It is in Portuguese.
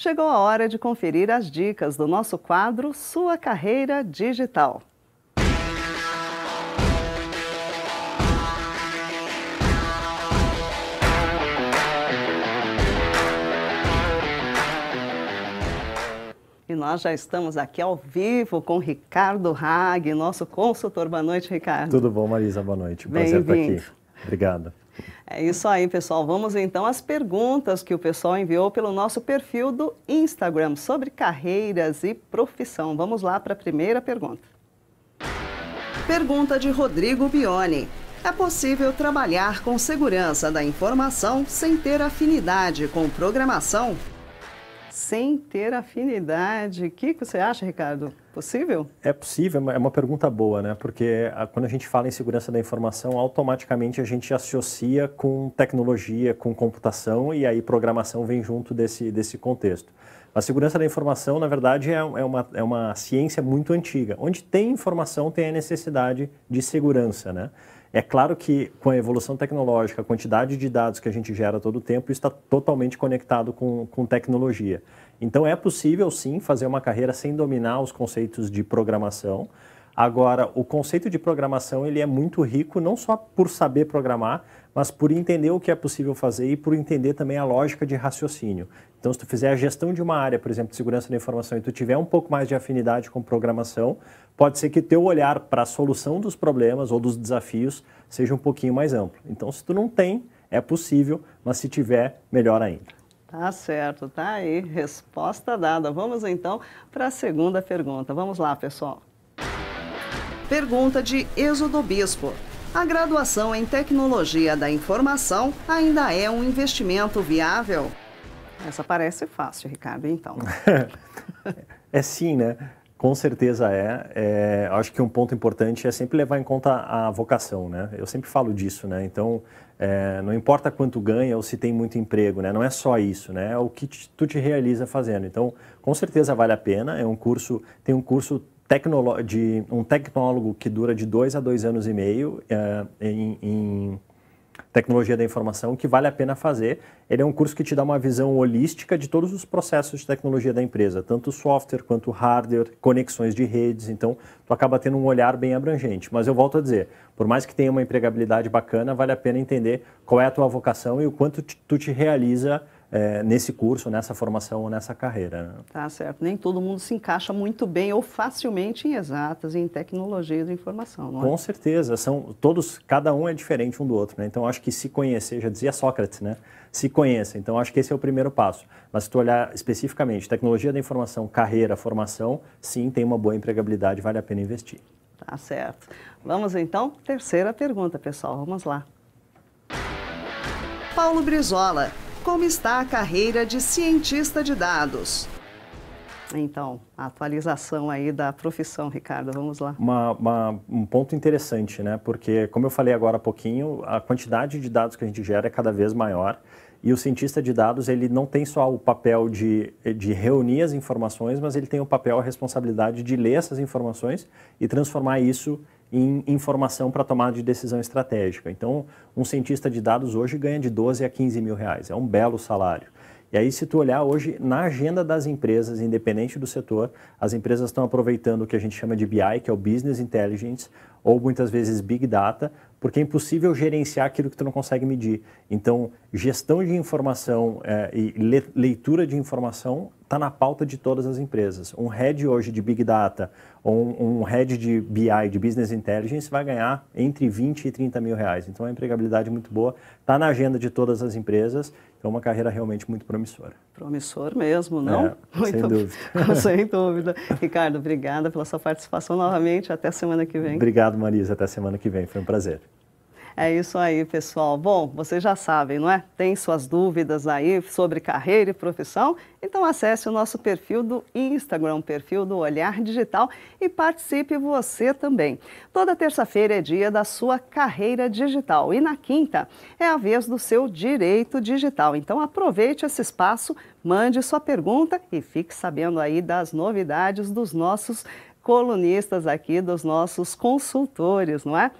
chegou a hora de conferir as dicas do nosso quadro Sua Carreira Digital. E nós já estamos aqui ao vivo com Ricardo Hag, nosso consultor. Boa noite, Ricardo. Tudo bom, Marisa? Boa noite. Um prazer estar aqui. Obrigado. É isso aí, pessoal. Vamos então às perguntas que o pessoal enviou pelo nosso perfil do Instagram sobre carreiras e profissão. Vamos lá para a primeira pergunta. Pergunta de Rodrigo Bione. É possível trabalhar com segurança da informação sem ter afinidade com programação? sem ter afinidade. O que você acha, Ricardo? Possível? É possível, é uma é pergunta boa, né? Porque a, ah, quando a gente fala em segurança da informação, automaticamente a gente associa com tecnologia, com computação e aí programação vem junto desse, desse contexto. A segurança da informação, na verdade, é, é, uma, é uma ciência muito antiga. Onde tem informação, tem a necessidade de segurança, né? É claro que com a evolução tecnológica, a quantidade de dados que a gente gera todo o tempo está totalmente conectado com, com tecnologia. Então é possível sim fazer uma carreira sem dominar os conceitos de programação. Agora, o conceito de programação ele é muito rico não só por saber programar, mas por entender o que é possível fazer e por entender também a lógica de raciocínio. Então, se tu fizer a gestão de uma área, por exemplo, de segurança da informação, e tu tiver um pouco mais de afinidade com programação, pode ser que teu olhar para a solução dos problemas ou dos desafios seja um pouquinho mais amplo. Então, se tu não tem, é possível, mas se tiver, melhor ainda. Tá certo, tá aí, resposta dada. Vamos então para a segunda pergunta. Vamos lá, pessoal. Pergunta de Êxodo Bispo. A graduação em tecnologia da informação ainda é um investimento viável? Essa parece fácil, Ricardo, então. é sim, né? Com certeza é. é. Acho que um ponto importante é sempre levar em conta a vocação, né? Eu sempre falo disso, né? Então, é, não importa quanto ganha ou se tem muito emprego, né? Não é só isso, né? É o que te, tu te realiza fazendo. Então, com certeza vale a pena. É um curso, tem um curso de um tecnólogo que dura de dois a dois anos e meio é, em, em tecnologia da informação que vale a pena fazer. Ele é um curso que te dá uma visão holística de todos os processos de tecnologia da empresa, tanto software quanto hardware, conexões de redes. Então, tu acaba tendo um olhar bem abrangente. Mas eu volto a dizer, por mais que tenha uma empregabilidade bacana, vale a pena entender qual é a tua vocação e o quanto tu te realiza é, nesse curso, nessa formação ou nessa carreira. Né? Tá certo. Nem todo mundo se encaixa muito bem ou facilmente em exatas, em tecnologia da informação, não é? Com certeza. São todos, cada um é diferente um do outro, né? Então, acho que se conhecer, já dizia Sócrates, né? Se conheça. Então, acho que esse é o primeiro passo. Mas se tu olhar especificamente tecnologia da informação, carreira, formação, sim, tem uma boa empregabilidade, vale a pena investir. Tá certo. Vamos então, terceira pergunta, pessoal. Vamos lá. Paulo Brizola, como está a carreira de cientista de dados. Então, a atualização aí da profissão, Ricardo, vamos lá. Uma, uma, um ponto interessante, né? Porque, como eu falei agora há pouquinho, a quantidade de dados que a gente gera é cada vez maior e o cientista de dados, ele não tem só o papel de, de reunir as informações, mas ele tem o papel, a responsabilidade de ler essas informações e transformar isso em informação para tomada de decisão estratégica. Então, um cientista de dados hoje ganha de 12 a 15 mil reais, é um belo salário. E aí, se tu olhar hoje na agenda das empresas, independente do setor, as empresas estão aproveitando o que a gente chama de BI, que é o Business Intelligence, ou muitas vezes Big Data, porque é impossível gerenciar aquilo que tu não consegue medir. Então, gestão de informação é, e leitura de informação está na pauta de todas as empresas. Um head hoje de Big Data ou um, head de BI, de Business Intelligence, vai ganhar entre 20 e 30 mil reais. Então, a empregabilidade é muito boa, está na agenda de todas as empresas. Então, é uma carreira realmente muito promissora. Promissor mesmo, não? É, muito, sem dúvida. sem dúvida. Ricardo, obrigada pela sua participação novamente. Até semana que vem. Obrigado, Marisa. Até semana que vem. Foi um prazer. É isso aí, pessoal. Bom, vocês já sabem, não é? Tem suas dúvidas aí sobre carreira e profissão? Então acesse o nosso perfil do Instagram, perfil do Olhar Digital e participe você também. Toda terça-feira é dia da sua carreira digital e na quinta é a vez do seu direito digital. Então aproveite esse espaço, mande sua pergunta e fique sabendo aí das novidades dos nossos colunistas aqui, dos nossos consultores, não é?